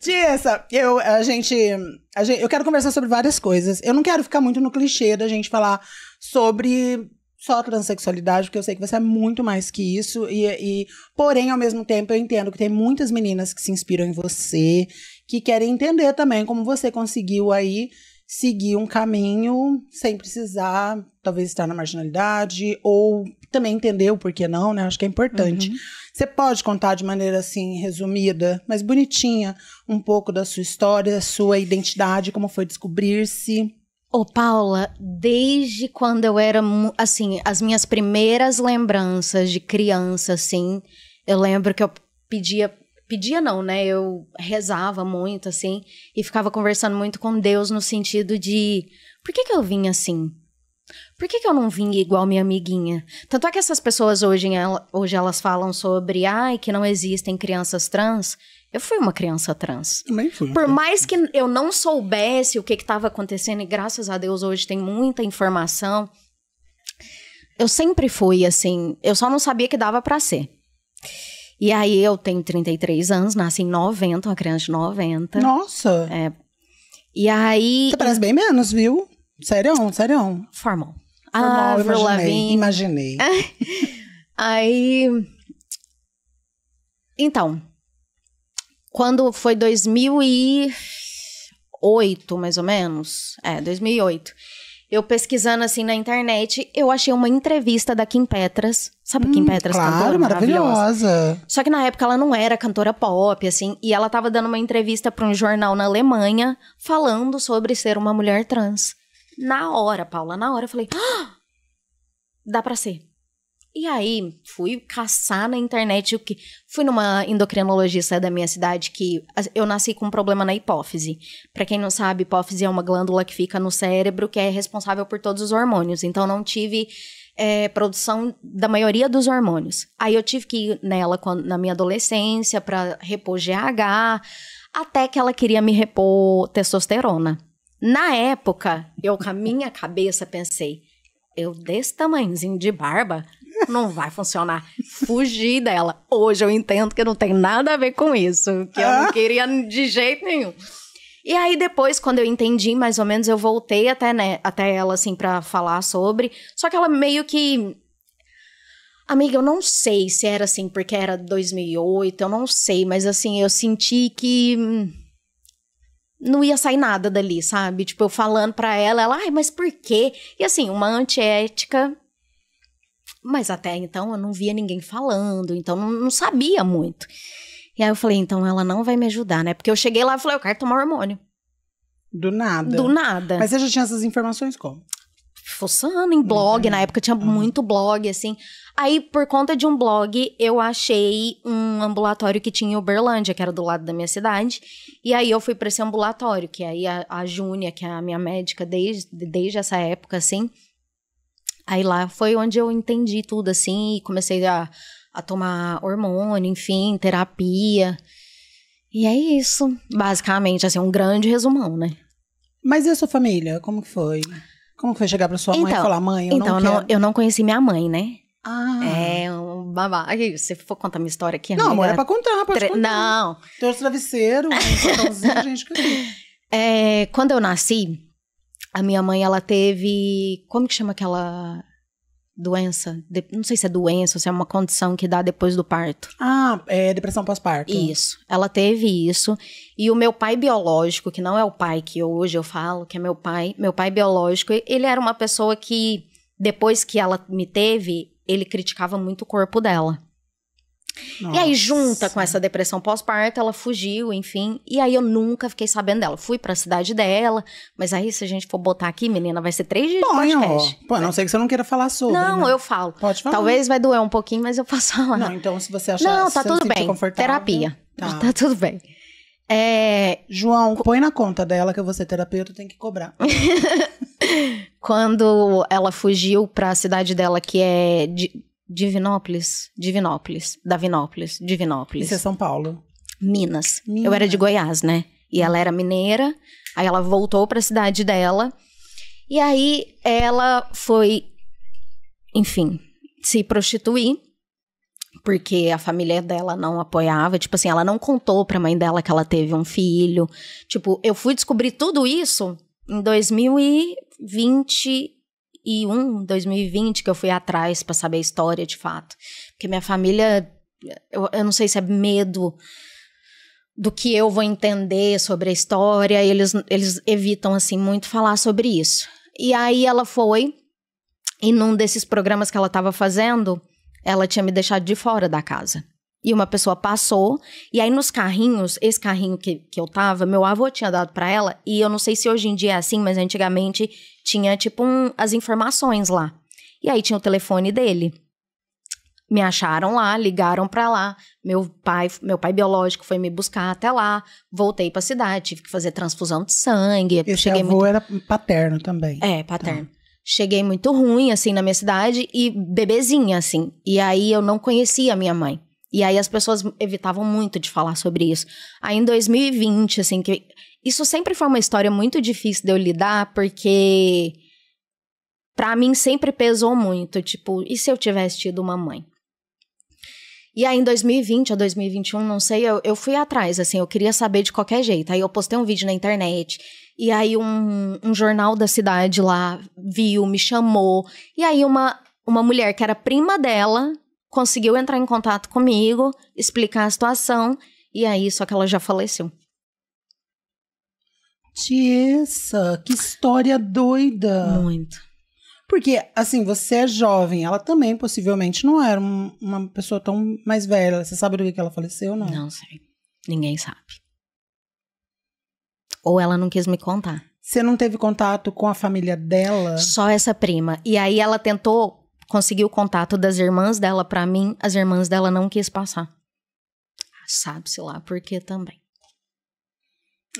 Tissa, eu, a gente, a gente. Eu quero conversar sobre várias coisas. Eu não quero ficar muito no clichê da gente falar sobre só transexualidade, porque eu sei que você é muito mais que isso. E, e, porém, ao mesmo tempo, eu entendo que tem muitas meninas que se inspiram em você, que querem entender também como você conseguiu aí seguir um caminho sem precisar, talvez, estar na marginalidade, ou também entender o porquê não, né? Acho que é importante. Uhum. Você pode contar de maneira assim, resumida, mas bonitinha, um pouco da sua história, da sua identidade, como foi descobrir-se. Ô, Paula, desde quando eu era, assim, as minhas primeiras lembranças de criança, assim, eu lembro que eu pedia pedia não, né? Eu rezava muito, assim, e ficava conversando muito com Deus no sentido de por que, que eu vim assim? Por que, que eu não vim igual minha amiguinha? Tanto é que essas pessoas hoje, hoje elas falam sobre ai, que não existem crianças trans. Eu fui uma criança trans. Também fui. Por né? mais que eu não soubesse o que estava acontecendo, e graças a Deus hoje tem muita informação, eu sempre fui assim. Eu só não sabia que dava para ser. E aí eu tenho 33 anos, nasci em 90, uma criança de 90. Nossa! É. E aí. Você parece bem menos, viu? Sério, sério. Formal. Formal, ah, imaginei. Imaginei. aí. Então. Quando foi 2008, mais ou menos? É, 2008 eu pesquisando assim na internet, eu achei uma entrevista da Kim Petras. Sabe a Kim hum, Petras, claro, cantora maravilhosa. maravilhosa. Só que na época ela não era cantora pop, assim, e ela tava dando uma entrevista para um jornal na Alemanha falando sobre ser uma mulher trans. Na hora, Paula, na hora eu falei: ah, dá para ser. E aí, fui caçar na internet o que. Fui numa endocrinologista da minha cidade que eu nasci com um problema na hipófise. Para quem não sabe, hipófise é uma glândula que fica no cérebro que é responsável por todos os hormônios. Então, não tive é, produção da maioria dos hormônios. Aí, eu tive que ir nela quando, na minha adolescência para repor GH, até que ela queria me repor testosterona. Na época, eu com a minha cabeça pensei eu desse tamanhozinho de barba, não vai funcionar. Fugi dela. Hoje eu entendo que não tem nada a ver com isso, que eu não ah. queria de jeito nenhum. E aí depois, quando eu entendi mais ou menos, eu voltei até, né, até ela, assim, para falar sobre. Só que ela meio que... Amiga, eu não sei se era assim, porque era 2008, eu não sei. Mas, assim, eu senti que hum, não ia sair nada dali, sabe? Tipo, eu falando pra ela, ela, ai, mas por quê? E assim, uma antiética mas até então eu não via ninguém falando, então não, não sabia muito. E aí eu falei, então ela não vai me ajudar, né? Porque eu cheguei lá e falei, eu quero tomar hormônio. Do nada. Do nada. Mas você já tinha essas informações como? Fuçando em blog, uhum. na época tinha uhum. muito blog, assim. Aí, por conta de um blog, eu achei um ambulatório que tinha em Uberlândia, que era do lado da minha cidade. E aí eu fui para esse ambulatório, que aí a, a Júnia, que é a minha médica desde, desde essa época, assim, Aí lá foi onde eu entendi tudo, assim, e comecei a, a tomar hormônio, enfim, terapia. E é isso, basicamente, assim, um grande resumão, né? Mas e a sua família? Como que foi? Como foi chegar pra sua então, mãe e então, falar, mãe, eu então, não quero... eu não conheci minha mãe, né? Ah. É um babá. Aqui, se for contar minha história aqui... Não, amor, é pra contar, pode tre... contar. Não. Teus travesseiros, um gente, que... É, quando eu nasci, a minha mãe, ela teve. Como que chama aquela doença? De, não sei se é doença ou se é uma condição que dá depois do parto. Ah, é depressão pós-parto. Isso. Ela teve isso. E o meu pai biológico, que não é o pai que hoje eu falo, que é meu pai, meu pai biológico, ele era uma pessoa que, depois que ela me teve, ele criticava muito o corpo dela. Nossa. E aí, junta com essa depressão pós-parto, ela fugiu, enfim. E aí eu nunca fiquei sabendo dela. Fui para a cidade dela, mas aí, se a gente for botar aqui, menina, vai ser três dias Põe, de podcast. Pô, não sei que você não queira falar sobre. Não, né? eu falo. Pode falar. Talvez vai doer um pouquinho, mas eu faço falar. Não, então se você achar Não, tá se tudo bem. Terapia. Tá. tá tudo bem. É... João, põe na conta dela que eu vou ser terapeuta, tem que cobrar. Quando ela fugiu para a cidade dela, que é de Divinópolis, Divinópolis, Davinópolis, Divinópolis. Isso é São Paulo. Minas. Minas. Eu era de Goiás, né? E ela era mineira, aí ela voltou para a cidade dela. E aí ela foi, enfim, se prostituir, porque a família dela não apoiava, tipo assim, ela não contou para a mãe dela que ela teve um filho. Tipo, eu fui descobrir tudo isso em 2020 2001, 2020 que eu fui atrás para saber a história de fato. Porque minha família, eu, eu não sei se é medo do que eu vou entender sobre a história, eles, eles evitam assim muito falar sobre isso. E aí ela foi e num desses programas que ela estava fazendo, ela tinha me deixado de fora da casa e uma pessoa passou. E aí nos carrinhos, esse carrinho que, que eu tava, meu avô tinha dado para ela. E eu não sei se hoje em dia é assim, mas antigamente tinha tipo um, as informações lá. E aí tinha o telefone dele. Me acharam lá, ligaram para lá. Meu pai, meu pai biológico foi me buscar até lá. Voltei para cidade, tive que fazer transfusão de sangue. Esse cheguei avô muito... era paterno também. É, tá. paterno. Então cheguei muito ruim, assim, na minha cidade e bebezinha, assim. E aí eu não conhecia a minha mãe. E aí as pessoas evitavam muito de falar sobre isso. Aí em 2020, assim, que isso sempre foi uma história muito difícil de eu lidar, porque para mim sempre pesou muito, tipo, e se eu tivesse tido uma mãe? E aí, em 2020 a 2021, não sei, eu, eu fui atrás, assim, eu queria saber de qualquer jeito. Aí eu postei um vídeo na internet, e aí um, um jornal da cidade lá viu, me chamou. E aí uma, uma mulher que era prima dela conseguiu entrar em contato comigo, explicar a situação, e aí só que ela já faleceu. Tessa, que história doida. Muito. Porque, assim, você é jovem, ela também possivelmente não era um, uma pessoa tão mais velha. Você sabe do que ela faleceu, não? Não sei. Ninguém sabe. Ou ela não quis me contar. Você não teve contato com a família dela? Só essa prima. E aí ela tentou Consegui o contato das irmãs dela para mim, as irmãs dela não quis passar. Ah, sabe-se lá por que também.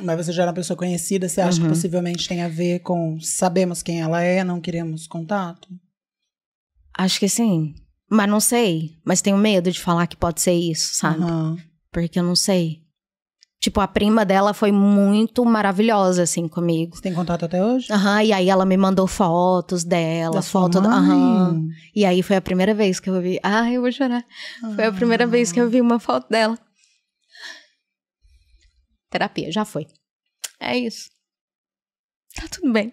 Mas você já era uma pessoa conhecida, você acha uhum. que possivelmente tem a ver com sabemos quem ela é, não queremos contato? Acho que sim. Mas não sei. Mas tenho medo de falar que pode ser isso, sabe? Uhum. Porque eu não sei. Tipo, a prima dela foi muito maravilhosa, assim, comigo. Você tem contato até hoje? Aham, uhum, e aí ela me mandou fotos dela, da foto da. Uhum. E aí foi a primeira vez que eu vi. Ai, ah, eu vou chorar. Foi a ah. primeira vez que eu vi uma foto dela. Terapia, já foi. É isso. Tá tudo bem.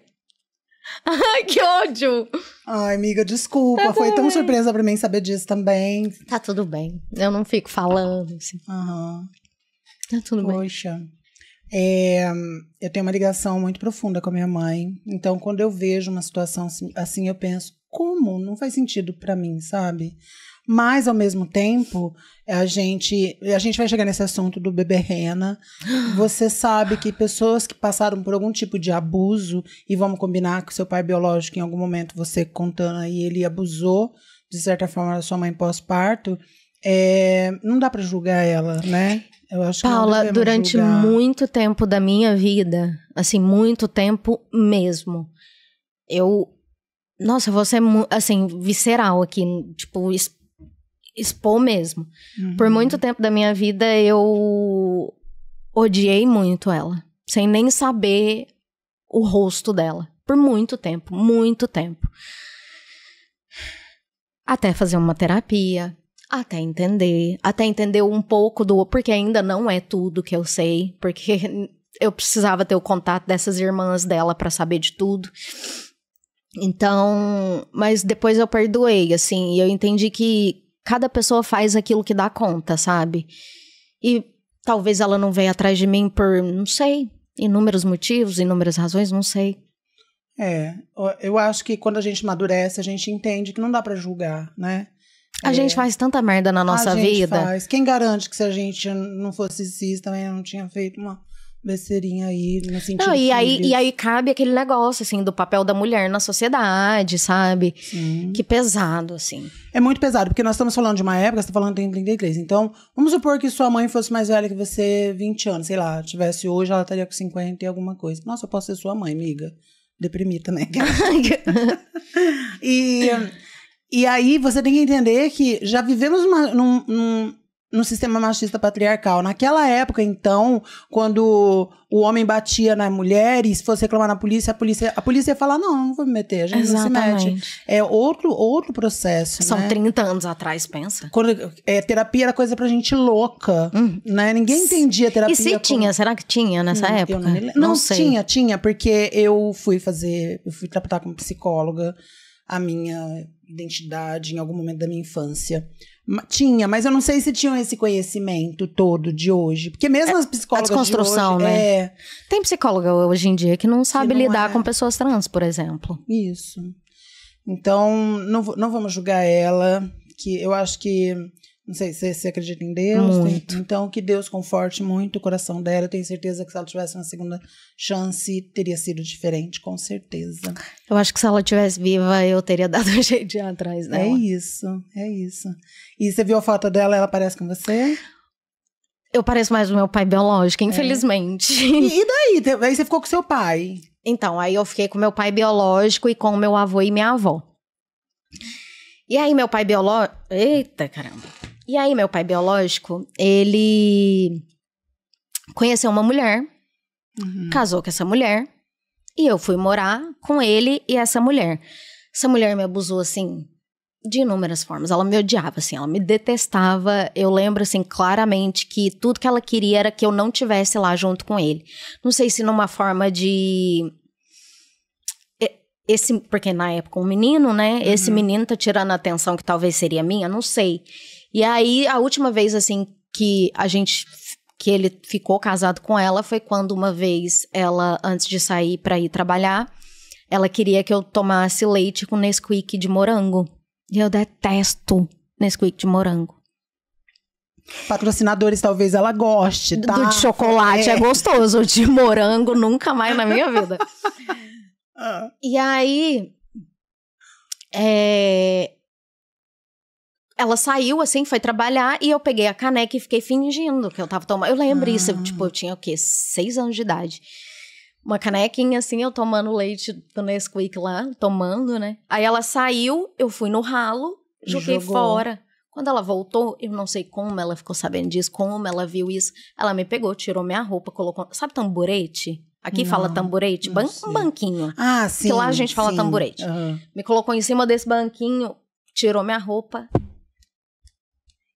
Ai, que ódio! Ai, amiga, desculpa. Tá Foi tão bem. surpresa pra mim saber disso também. Tá tudo bem. Eu não fico falando, assim. Uhum. Tá tudo bem. Poxa. É, eu tenho uma ligação muito profunda com a minha mãe. Então, quando eu vejo uma situação assim, assim eu penso, como? Não faz sentido para mim, sabe? Mas, ao mesmo tempo, a gente, a gente vai chegar nesse assunto do bebê rena. Você sabe que pessoas que passaram por algum tipo de abuso, e vamos combinar que seu pai biológico, em algum momento, você contando aí, ele abusou, de certa forma, da sua mãe pós-parto é, não dá para julgar ela, né? Eu acho Paula, que durante julgar. muito tempo da minha vida, assim, muito tempo mesmo, eu. Nossa, você é, assim, visceral aqui, tipo, es, expor mesmo. Uhum. Por muito tempo da minha vida, eu odiei muito ela, sem nem saber o rosto dela. Por muito tempo, muito tempo. Até fazer uma terapia, até entender, até entender um pouco do, porque ainda não é tudo que eu sei, porque eu precisava ter o contato dessas irmãs dela para saber de tudo. Então, mas depois eu perdoei, assim, e eu entendi que cada pessoa faz aquilo que dá conta, sabe? E talvez ela não veio atrás de mim por, não sei, inúmeros motivos, inúmeras razões, não sei. É, eu acho que quando a gente amadurece, a gente entende que não dá para julgar, né? A é. gente faz tanta merda na nossa a gente vida. Faz. Quem garante que se a gente não fosse cis também não tinha feito uma besteirinha aí no sentido não, e aí e aí cabe aquele negócio assim do papel da mulher na sociedade sabe Sim. que pesado assim é muito pesado porque nós estamos falando de uma época você está falando tem 33 então vamos supor que sua mãe fosse mais velha que você 20 anos sei lá tivesse hoje ela estaria com 50 e alguma coisa nossa eu posso ser sua mãe amiga deprimir também e e aí você tem que entender que já vivemos uma, num, num, num, sistema machista patriarcal. Naquela época, então, quando o homem batia na mulher e se fosse reclamar na polícia, a polícia, a polícia ia falar: não, não vou me meter, a gente Exatamente. não se mete. É outro, outro processo. São né? 30 anos atrás, pensa. Quando, é, terapia era coisa pra gente louca. Hum. Né? Ninguém entendia terapia. E se como... tinha, será que tinha nessa hum, época? Não, não, não sei. tinha, tinha, porque eu fui fazer, eu fui tratar como psicóloga a minha identidade em algum momento da minha infância. Tinha, mas eu não sei se tinham esse conhecimento todo de hoje. Porque mesmo é, as psicólogas. A desconstrução, de hoje, né? É... Tem psicóloga hoje em dia que não sabe que não lidar é... com pessoas trans, por exemplo. Isso. Então, não, não vamos julgar ela, que eu acho que não sei se você acredita em Deus. Muito. então, que Deus conforte muito o coração dela. Eu tenho certeza que se ela tivesse uma segunda chance, teria sido diferente, com certeza. Eu acho que se ela tivesse viva, eu teria dado um jeito de ir atrás é dela. É isso, é isso. E você viu a foto dela, ela parece com você? Eu pareço mais o meu pai biológico, é. infelizmente. É. E daí? Aí você ficou com seu pai? Então, aí eu fiquei com meu pai biológico e com meu avô e minha avó. E aí, meu pai biológico. Eita, caramba. E aí, meu pai biológico, ele conheceu uma mulher, uhum. casou com essa mulher, e eu fui morar com ele e essa mulher. Essa mulher me abusou assim de inúmeras formas. Ela me odiava, assim, ela me detestava. Eu lembro, assim, claramente que tudo que ela queria era que eu não tivesse lá junto com ele. Não sei se numa forma de. Esse, porque na época um menino, né? Uhum. Esse menino tá tirando a atenção que talvez seria minha, não sei. E aí, a última vez, assim, que a gente que ele ficou casado com ela foi quando uma vez ela, antes de sair para ir trabalhar, ela queria que eu tomasse leite com Nesquik de morango. E eu detesto Nesquik de morango. Patrocinadores, talvez ela goste, tá? Do de chocolate é, é gostoso, de morango nunca mais na minha vida. Ah. e aí, é, ela saiu, assim, foi trabalhar e eu peguei a caneca e fiquei fingindo que eu tava tomando. Eu lembro ah. isso, eu, tipo, eu tinha o quê? Seis anos de idade. Uma canequinha, assim, eu tomando leite do Nesquik lá, tomando, né? Aí ela saiu, eu fui no ralo, joguei Jogou. fora. Quando ela voltou, eu não sei como ela ficou sabendo disso, como ela viu isso. Ela me pegou, tirou minha roupa, colocou. Sabe tamborete? Aqui não, fala tamborete, ban sei. um banquinho. Ah, sim. Que lá a gente fala sim, tamborete. Uhum. Me colocou em cima desse banquinho, tirou minha roupa,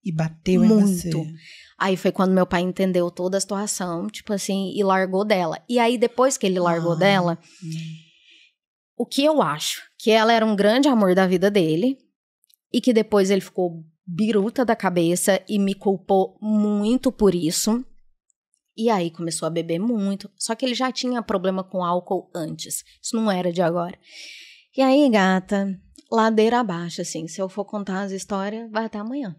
e bateu Muito. em você. Aí foi quando meu pai entendeu toda a situação, tipo assim, e largou dela. E aí depois que ele largou ah. dela, hum. o que eu acho? Que ela era um grande amor da vida dele e que depois ele ficou biruta da cabeça e me culpou muito por isso. E aí começou a beber muito, só que ele já tinha problema com álcool antes. Isso não era de agora. E aí, gata, ladeira abaixo assim, se eu for contar as histórias, vai até amanhã.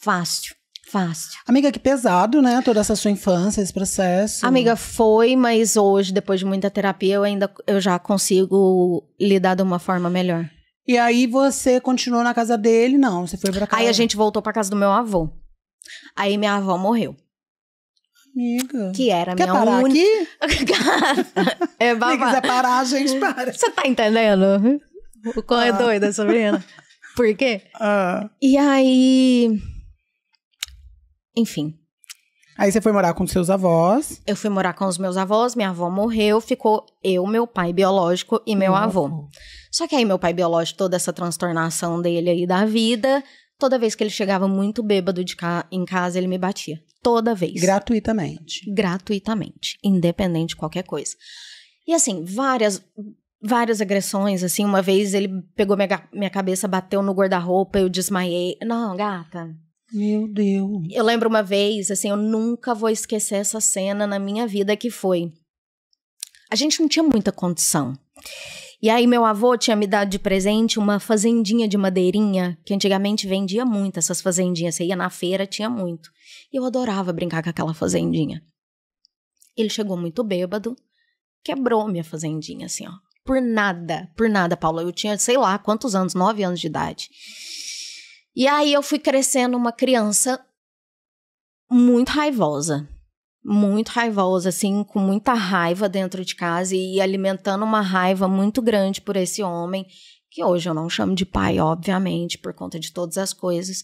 Fácil. Fácil. Amiga, que pesado, né? Toda essa sua infância, esse processo. Amiga, foi, mas hoje, depois de muita terapia, eu ainda eu já consigo lidar de uma forma melhor. E aí você continuou na casa dele? Não, você foi pra casa. Aí a gente voltou pra casa do meu avô. Aí minha avó morreu. Amiga. Que era Quer minha parar un... aqui? é babado. Se quiser parar, a gente para. Você tá entendendo? O qual é ah. é doida essa menina? Por quê? Ah. E aí enfim. Aí você foi morar com seus avós. Eu fui morar com os meus avós, minha avó morreu, ficou eu, meu pai biológico e meu Nossa. avô. Só que aí meu pai biológico, toda essa transtornação dele aí da vida, toda vez que ele chegava muito bêbado de ca... em casa, ele me batia. Toda vez. Gratuitamente. Gratuitamente, independente de qualquer coisa. E assim, várias várias agressões, assim, uma vez ele pegou minha, minha cabeça, bateu no guarda-roupa, eu desmaiei. Não, gata, meu Deus. Eu lembro uma vez, assim, eu nunca vou esquecer essa cena na minha vida que foi. A gente não tinha muita condição. E aí meu avô tinha me dado de presente uma fazendinha de madeirinha, que antigamente vendia muito essas fazendinhas, você ia na feira, tinha muito. E eu adorava brincar com aquela fazendinha. Ele chegou muito bêbado, quebrou minha fazendinha assim, ó. Por nada, por nada, Paulo. Eu tinha, sei lá, quantos anos, nove anos de idade. E aí eu fui crescendo uma criança muito raivosa. Muito raivosa, assim, com muita raiva dentro de casa e alimentando uma raiva muito grande por esse homem, que hoje eu não chamo de pai, obviamente, por conta de todas as coisas.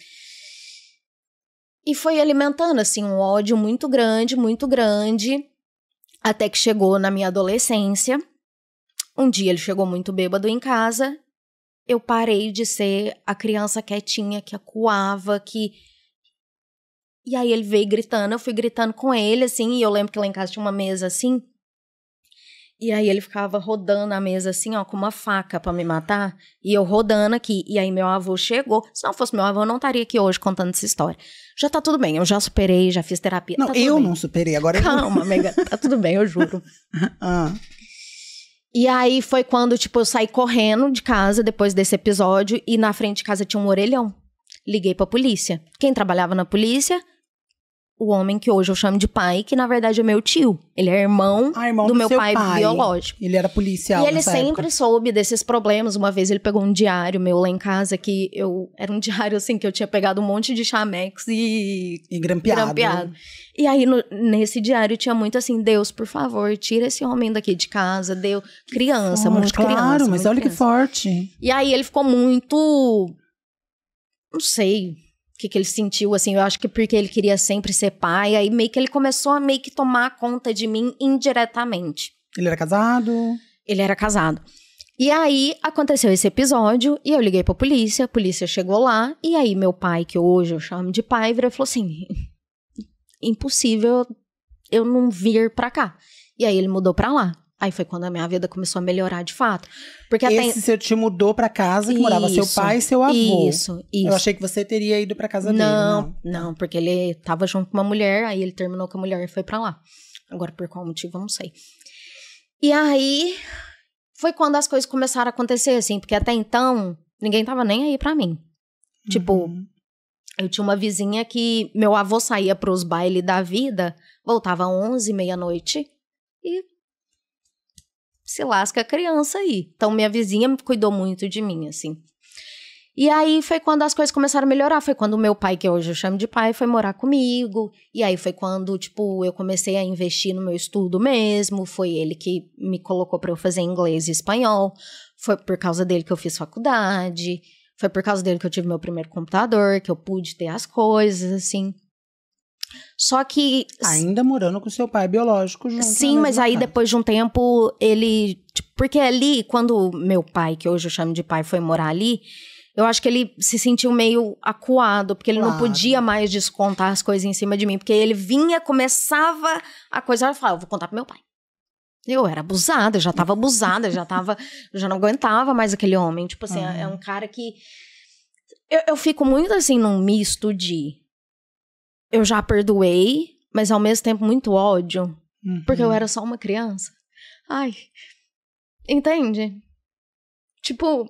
E foi alimentando, assim, um ódio muito grande, muito grande, até que chegou na minha adolescência. Um dia ele chegou muito bêbado em casa eu parei de ser a criança quietinha que acuava, que. E aí ele veio gritando, eu fui gritando com ele, assim, e eu lembro que lá em casa tinha uma mesa assim. E aí ele ficava rodando a mesa assim, ó, com uma faca para me matar, e eu rodando aqui. E aí meu avô chegou. Se não fosse meu avô, eu não estaria aqui hoje contando essa história. Já tá tudo bem, eu já superei, já fiz terapia. Não, tá eu bem. não superei, agora Calma, eu Calma, amiga, tá tudo bem, eu juro. ah. E aí foi quando, tipo, eu saí correndo de casa depois desse episódio e na frente de casa tinha um orelhão. Liguei pra polícia. Quem trabalhava na polícia o homem que hoje eu chamo de pai, que na verdade é meu tio. Ele é irmão, ah, irmão do, do, meu pai, pai, biológico. Ele era policial. E ele sempre época. soube desses problemas. Uma vez ele pegou um diário meu lá em casa, que eu. Era um diário assim, que eu tinha pegado um monte de chamex e. E grampeado. grampeado. E aí, no, nesse diário, tinha muito assim: Deus, por favor, tira esse homem daqui de casa. Deus. Criança, forte, muito claro, criança. Claro, mas olha criança. que forte. E aí ele ficou muito. Não sei o que, que, ele sentiu, assim, eu acho que porque ele queria sempre ser pai, aí meio que ele começou a meio que tomar conta de mim indiretamente. Ele era casado? Ele era casado. E aí aconteceu esse episódio e eu liguei pra polícia, a polícia chegou lá, e aí meu pai, que hoje eu chamo de pai, virou e falou assim: impossível eu não vir pra cá. E aí ele mudou pra lá. Aí foi quando a minha vida começou a melhorar de fato. Porque Esse seu te mudou para casa que isso, morava seu pai e seu avô. Isso, isso. Eu achei que você teria ido para casa não, dele. Não, não, porque ele tava junto com uma mulher, aí ele terminou com a mulher e foi para lá. Agora por qual motivo, eu não sei. E aí foi quando as coisas começaram a acontecer assim, porque até então ninguém tava nem aí para mim. Tipo, uhum. Tipo, eu tinha uma vizinha que meu avô saía para os bailes da vida, voltava às 11, meia-noite e se lasca a criança aí. Então, minha vizinha cuidou muito de mim, assim. E aí foi quando as coisas começaram a melhorar. Foi quando o meu pai, que hoje eu chamo de pai, foi morar comigo. E aí foi quando, tipo, eu comecei a investir no meu estudo mesmo. Foi ele que me colocou para eu fazer inglês e espanhol. Foi por causa dele que eu fiz faculdade. Foi por causa dele que eu tive meu primeiro computador, que eu pude ter as coisas, assim. Só que. Ainda morando com seu pai biológico junto. Sim, né, mas aí casa. depois de um tempo ele. Tipo, porque ali, quando meu pai, que hoje eu chamo de pai, foi morar ali, eu acho que ele se sentiu meio acuado, porque ele claro. não podia mais descontar as coisas em cima de mim. Porque ele vinha, começava a coisa, eu falava, ah, vou contar pro meu pai. Eu era abusada, já tava abusada, já tava. já não aguentava mais aquele homem. Tipo assim, uhum. é, é ah. um cara que. Eu, eu, fico muito assim num misto de eu já perdoei, mas ao mesmo tempo muito ódio, uhum. porque eu era só uma criança. Ai, entende? Tipo.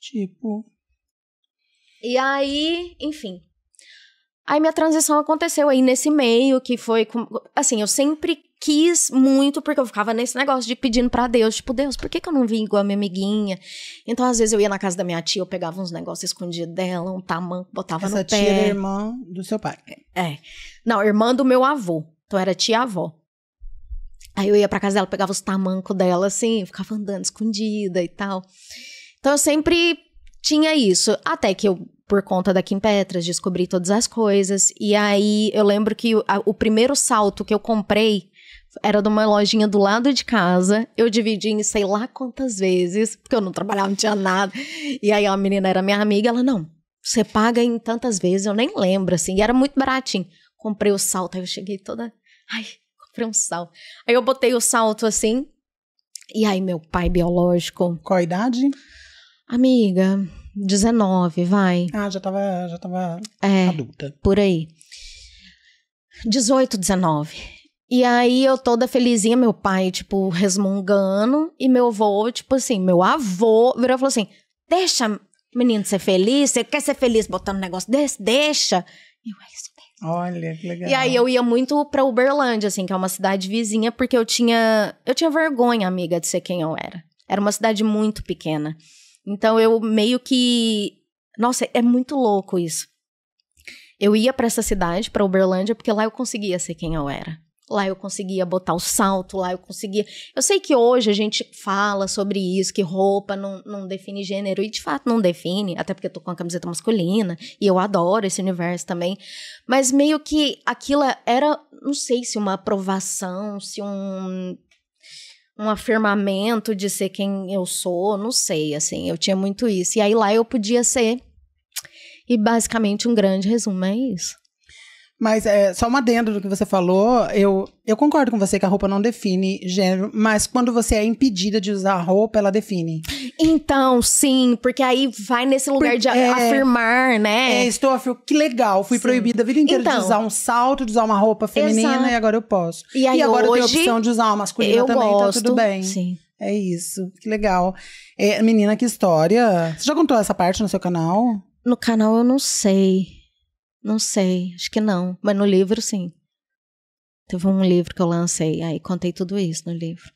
Tipo. E aí, enfim. Aí minha transição aconteceu aí nesse meio que foi. Assim, eu sempre quis muito, porque eu ficava nesse negócio de pedindo para Deus, tipo, Deus, por que, que eu não vim igual a minha amiguinha? Então, às vezes, eu ia na casa da minha tia, eu pegava uns negócios escondidos dela, um tamanho, botava Essa no pé. Essa tia era irmã do seu pai. É, é. Não, irmã do meu avô. Então, era tia-avó. Aí eu ia pra casa dela, pegava os tamancos dela, assim, ficava andando escondida e tal. Então eu sempre tinha isso. Até que eu, por conta da Kim Petras, descobri todas as coisas. E aí eu lembro que o, a, o primeiro salto que eu comprei era de uma lojinha do lado de casa. Eu dividi em sei lá quantas vezes, porque eu não trabalhava, não tinha nada. E aí a menina era minha amiga, ela, não, você paga em tantas vezes, eu nem lembro, assim. E era muito baratinho. Comprei o salto, aí eu cheguei toda. Ai, comprei um salto. Aí eu botei o salto assim. E aí, meu pai biológico. Qual a idade? Amiga, 19, vai. Ah, já tava, já tava é, adulta. Por aí. 18, 19. E aí eu toda felizinha, meu pai, tipo, resmungando. E meu avô, tipo assim, meu avô virou e falou assim: Deixa, menino, ser feliz. Você quer ser feliz botando um negócio desse? Deixa. E eu, é isso mesmo. Olha, que legal. E aí eu ia muito pra Uberlândia, assim, que é uma cidade vizinha, porque eu tinha. Eu tinha vergonha, amiga, de ser quem eu era. Era uma cidade muito pequena. Então eu meio que. Nossa, é muito louco isso. Eu ia para essa cidade, para Uberlândia, porque lá eu conseguia ser quem eu era lá eu conseguia botar o salto, lá eu conseguia. Eu sei que hoje a gente fala sobre isso, que roupa não, não define gênero, e de fato não define, até porque eu tô com a camiseta masculina, e eu adoro esse universo também. Mas meio que aquilo era, não sei se uma aprovação, se um um afirmamento de ser quem eu sou, não sei, assim, eu tinha muito isso. E aí lá eu podia ser. E basicamente um grande resumo é isso. Mas é só uma adendo do que você falou. Eu, eu concordo com você que a roupa não define gênero, mas quando você é impedida de usar a roupa, ela define. Então, sim, porque aí vai nesse lugar Por, de é, afirmar, né? É, estou afirmando. Que legal, fui sim. proibida a vida inteira então, de usar um salto, de usar uma roupa feminina exato. e agora eu posso. E, aí, e agora hoje, eu tenho a opção de usar uma masculina eu também, gosto, tá tudo bem. Sim. É isso, que legal. É, menina, que história. Você já contou essa parte no seu canal? No canal eu não sei. Não sei, acho que não. Mas no livro, sim. Teve um livro que eu lancei, aí contei tudo isso no livro.